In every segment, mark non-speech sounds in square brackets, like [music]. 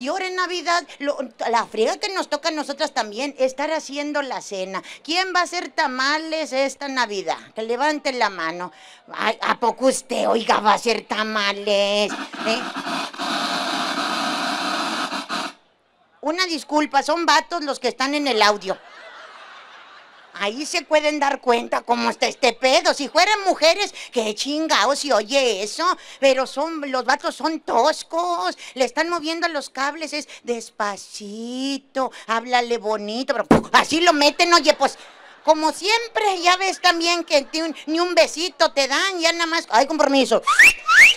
Y ahora en Navidad, la friega que nos toca a nosotras también, estar haciendo la cena. ¿Quién va a hacer tamales esta Navidad? Que levante la mano. ¿A poco usted, oiga, va a hacer tamales? ¿Eh? Una disculpa, son vatos los que están en el audio. Ahí se pueden dar cuenta cómo está este pedo. Si fueran mujeres, qué chingados si oye eso. Pero son, los vatos son toscos. Le están moviendo los cables, es despacito, háblale bonito, pero así lo meten, oye, pues como siempre, ya ves también que ni un besito te dan, ya nada más, hay compromiso.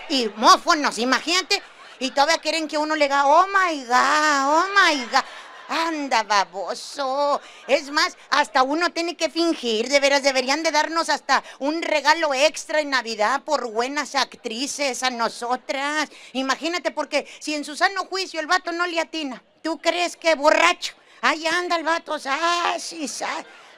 Y mófonos, imagínate. Y todavía quieren que uno le diga, oh my god, oh my god. Anda, baboso. Es más, hasta uno tiene que fingir, de veras, deberían de darnos hasta un regalo extra en Navidad por buenas actrices a nosotras. Imagínate, porque si en su sano juicio el vato no le atina, ¿tú crees que borracho? Ahí anda el vato, ah, sí, sa.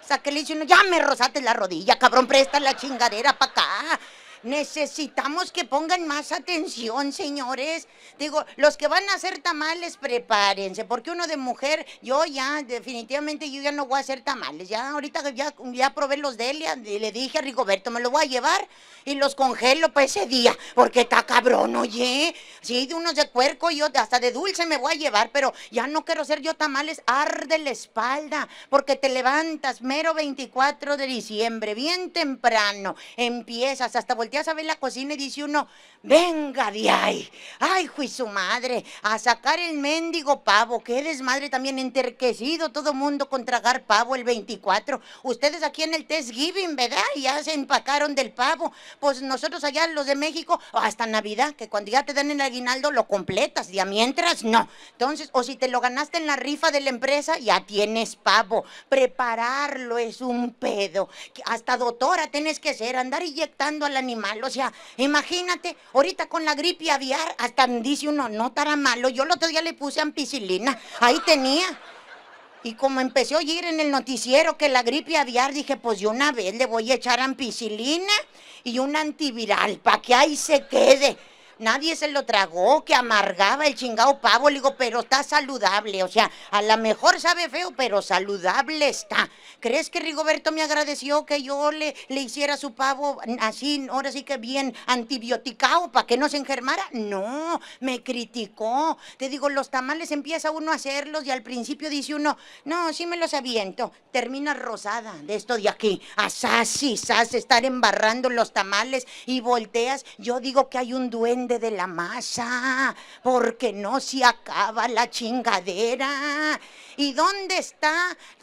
Saquelicio, ya me rozaste la rodilla, cabrón, presta la chingadera para acá. Necesitamos que pongan más atención, señores. Digo, los que van a hacer tamales, prepárense, porque uno de mujer, yo ya, definitivamente, yo ya no voy a hacer tamales. Ya ahorita ya, ya probé los de él y le dije a Rigoberto, me lo voy a llevar y los congelo para ese día, porque está cabrón, oye. Sí, de unos de cuerco yo hasta de dulce me voy a llevar, pero ya no quiero hacer yo tamales, arde la espalda, porque te levantas mero 24 de diciembre, bien temprano, empiezas hasta voltear ya sabe la cocina y dice uno, venga de ahí, ay, juicio su madre, a sacar el mendigo pavo, qué desmadre también enterquecido todo mundo con tragar pavo el 24. Ustedes aquí en el Test Giving, ¿verdad? Ya se empacaron del pavo, pues nosotros allá los de México, hasta Navidad, que cuando ya te dan el aguinaldo lo completas, ya mientras no. Entonces, o si te lo ganaste en la rifa de la empresa, ya tienes pavo. Prepararlo es un pedo. Hasta doctora tienes que ser, andar inyectando al animal o sea, imagínate, ahorita con la gripe aviar, hasta dice uno, no estará malo. Yo el otro día le puse ampicilina, ahí tenía. Y como empecé a oír en el noticiero que la gripe aviar, dije, pues yo una vez le voy a echar ampicilina y un antiviral para que ahí se quede nadie se lo tragó, que amargaba el chingado pavo. Le digo, pero está saludable, o sea, a lo mejor sabe feo, pero saludable está. ¿Crees que Rigoberto me agradeció que yo le, le hiciera su pavo así, ahora sí que bien antibioticado para que no se enfermara? No, me criticó. Te digo, los tamales empieza uno a hacerlos y al principio dice uno, no, sí me los aviento. Termina rosada de esto de aquí. y sas, estar embarrando los tamales y volteas. Yo digo que hay un duende de la masa, porque no se acaba la chingadera. ¿Y dónde está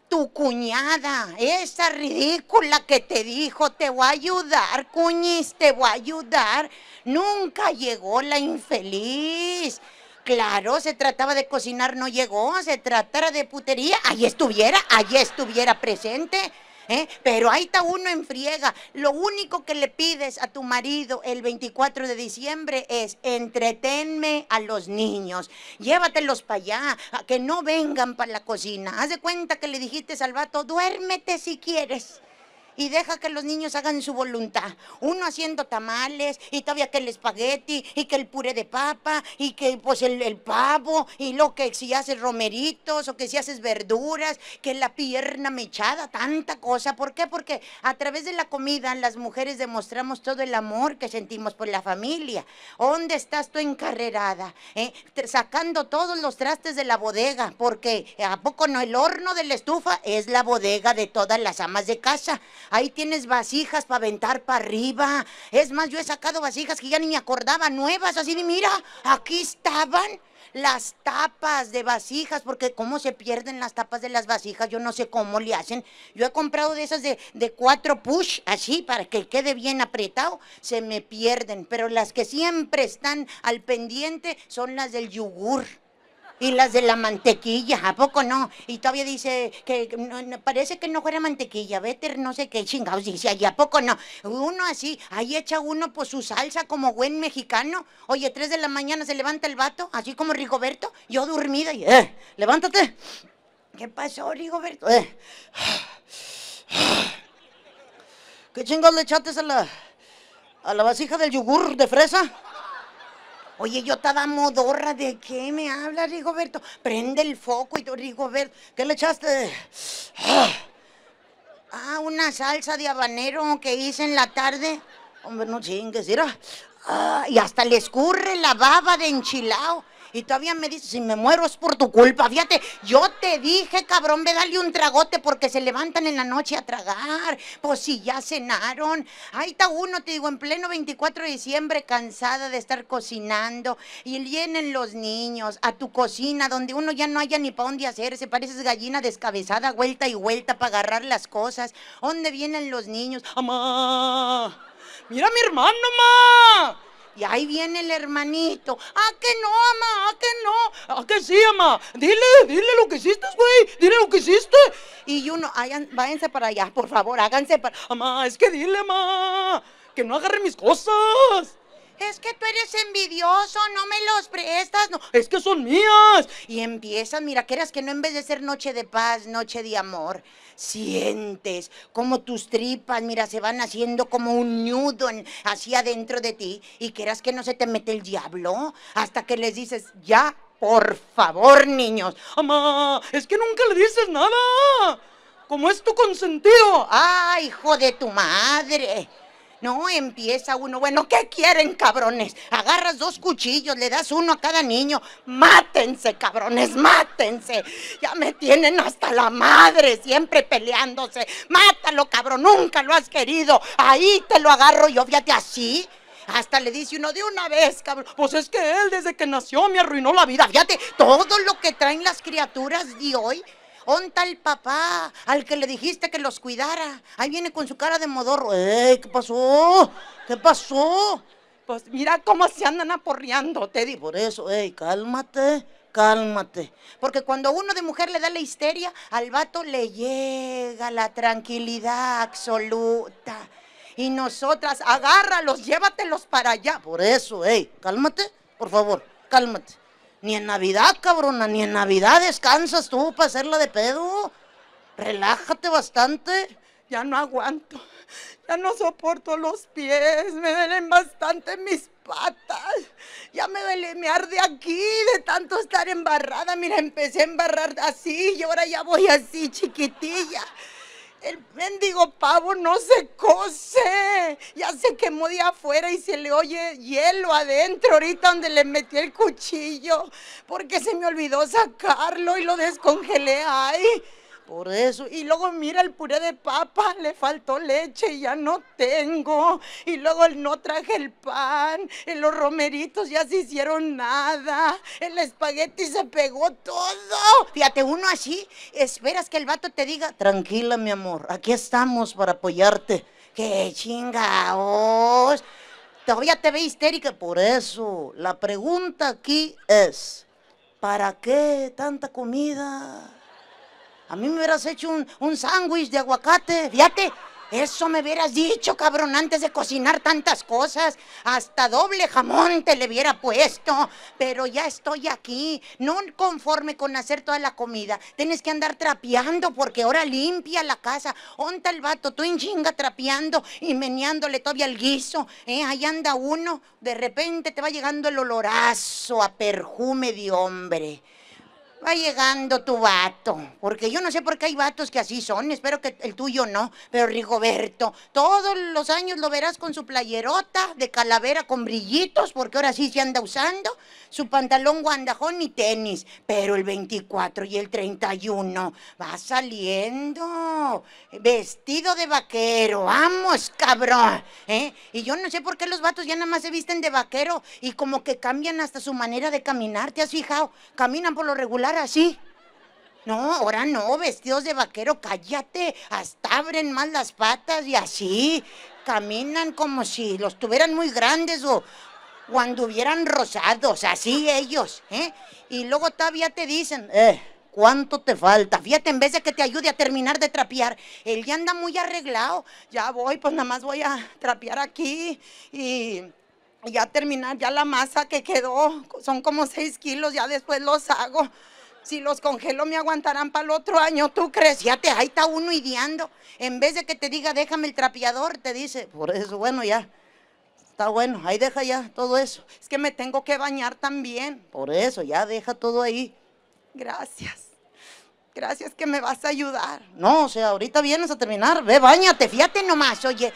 tu cuñada? Esa ridícula que te dijo, te voy a ayudar, cuñis, te voy a ayudar. Nunca llegó la infeliz. Claro, se trataba de cocinar, no llegó. Se tratara de putería, ahí estuviera, allí estuviera presente. ¿eh? Pero ahí está uno en friega. Lo único que le pides a tu marido el 24 de diciembre es entretenme a los niños, llévatelos para allá, que no vengan para la cocina. Haz de cuenta que le dijiste al vato, duérmete si quieres y deja que los niños hagan su voluntad. Uno haciendo tamales y todavía que el espagueti y que el puré de papa y que pues el, pavo y lo que si haces romeritos o que si haces verduras, que la pierna mechada, tanta cosa. ¿Por qué? Porque a través de la comida las mujeres demostramos todo el amor que sentimos por la familia. ¿Dónde estás tú encarrerada? Eh? Sacando todos los trastes de la bodega, porque ¿a poco no el horno de la estufa es la bodega de todas las amas de casa? Ahí tienes vasijas para aventar para arriba. Es más, yo he sacado vasijas que ya ni me acordaba, nuevas, así mira, aquí estaban las tapas de vasijas, porque cómo se pierden las tapas de las vasijas, yo no sé cómo le hacen. Yo he comprado de esas de, de, cuatro push, así, para que quede bien apretado, se me pierden. Pero las que siempre están al pendiente son las del yogur. Y las de la mantequilla, ¿a poco no? Y todavía dice que parece que no fuera mantequilla, vete, no sé qué chingados dice ahí, ¿a poco no? Uno así, ahí echa uno pues su salsa como buen mexicano. Oye, tres de la mañana se levanta el vato, así como Rigoberto, yo dormida y, eh, levántate. ¿Qué pasó, Rigoberto? Eh. ¿Qué chingados le echaste a la, a la vasija del yogur de fresa? Oye, yo estaba modorra, ¿de qué me habla Rigoberto? Prende el foco y tú, Rigoberto, ¿qué le echaste? Ah, una salsa de habanero que hice en la tarde. Hombre, no chingues, Ah, y hasta le escurre la baba de enchilao. Y todavía me dice, si me muero es por tu culpa. Fíjate, yo te dije, cabrón, ve dale un tragote porque se levantan en la noche a tragar. Pues si ya cenaron. Ahí está uno, te digo, en pleno 24 de diciembre, cansada de estar cocinando. Y vienen los niños a tu cocina, donde uno ya no haya ni para dónde hacerse. Pareces gallina descabezada, vuelta y vuelta para agarrar las cosas. ¿Dónde vienen los niños? ¡Amá! mira mi hermano, mamá! Y ahí viene el hermanito. Ah, que no, mamá! ah, que no. Ah, que sí, mamá! Dile, dile lo que hiciste, güey. Dile lo que hiciste. Y uno, hayan, váyanse para allá, por favor, háganse para. ¡Mamá, es que dile, mamá! Que no agarre mis cosas es que tú eres envidioso, no me los prestas, no, es que son mías. Y empiezas, mira, que que no en vez de ser noche de paz, noche de amor, sientes como tus tripas, mira, se van haciendo como un nudo hacia así adentro de ti y querás que no se te mete el diablo hasta que les dices, ya, por favor, niños. Mamá, es que nunca le dices nada. ¿Cómo es tu consentido. ¡Ah, hijo de tu madre! No, empieza uno, bueno, ¿qué quieren, cabrones? Agarras dos cuchillos, le das uno a cada niño. Mátense, cabrones, mátense. Ya me tienen hasta la madre, siempre peleándose. Mátalo, cabrón, nunca lo has querido. Ahí te lo agarro yo, fíjate así. Hasta le dice uno de una vez, cabrón. Pues es que él desde que nació me arruinó la vida. Fíjate, todo lo que traen las criaturas de hoy ¿Onta el papá? Al que le dijiste que los cuidara. Ahí viene con su cara de modorro. ¡Ey, eh, qué pasó! ¿Qué pasó? Pues mira cómo se andan aporreando, Teddy. Por eso, ey, cálmate cálmate. Porque cuando uno de mujer le da la histeria, al vato le llega la tranquilidad absoluta. Y nosotras, agárralos, llévatelos para allá. Por eso, ey, cálmate, por favor, cálmate. Ni en Navidad, cabrona, ni en Navidad descansas tú para hacerla de pedo. Relájate bastante. Ya no aguanto. Ya no soporto los pies. Me duelen bastante mis patas. Ya me duele, me arde aquí de tanto estar embarrada. Mira, empecé a embarrar así y ahora ya voy así, chiquitilla. El mendigo pavo no se cose. Ya se quemó de afuera y se le oye hielo adentro ahorita donde le metí el cuchillo. Porque se me olvidó sacarlo y lo descongelé ahí. Por eso, y luego mira el puré de papa, [laughs] le faltó leche y ya no tengo. Y luego él no traje el pan, en los romeritos ya se hicieron nada, el espagueti se pegó todo. Fíjate, uno así, esperas que el vato te diga, tranquila mi amor, aquí estamos para apoyarte. ¡Qué chingados! Todavía te ve histérica, por eso la pregunta aquí es, ¿para qué tanta comida? A mí me hubieras hecho un, un sándwich de aguacate, fíjate. Eso me hubieras dicho, cabrón, antes de cocinar tantas cosas. Hasta doble jamón te le hubiera puesto. Pero ya estoy aquí, no conforme con hacer toda la comida. Tienes que andar trapeando porque ahora limpia la casa. Onta el vato, tú en chinga trapeando y meneándole todavía el guiso. ¿eh? Ahí anda uno, de repente te va llegando el olorazo a perfume de hombre. Va llegando tu vato, porque yo no sé por qué hay vatos que así son, espero que el tuyo no, pero Rigoberto, todos los años lo verás con su playerota de calavera con brillitos, porque ahora sí se anda usando, su pantalón guandajón y tenis, pero el 24 y el 31 va saliendo vestido de vaquero, vamos cabrón, ¿eh? Y yo no sé por qué los vatos ya nada más se visten de vaquero y como que cambian hasta su manera de caminar, ¿te has fijado? Caminan por lo regular así. No, ahora no, vestidos de vaquero, cállate. Hasta abren más las patas y así. Caminan como si los tuvieran muy grandes o, cuando hubieran rosados, así ellos. ¿eh? Y luego todavía te dicen, eh, ¿Cuánto te falta? Fíjate, en vez de que te ayude a terminar de trapear, él ya anda muy arreglado. Ya voy, pues nada más voy a trapear aquí y ya terminar ya la masa que quedó. Son como seis kilos, ya después los hago. Si los congelos me aguantarán para el otro año, ¿tú crees? Ya te, ahí está uno ideando. En vez de que te diga, déjame el trapeador, te dice, por eso, bueno, ya. Está bueno, ahí deja ya todo eso. Es que me tengo que bañar también. Por eso, ya deja todo ahí. Gracias. Gracias que me vas a ayudar. No, o sea, ahorita vienes a terminar. Ve, bañate, fíjate nomás, oye.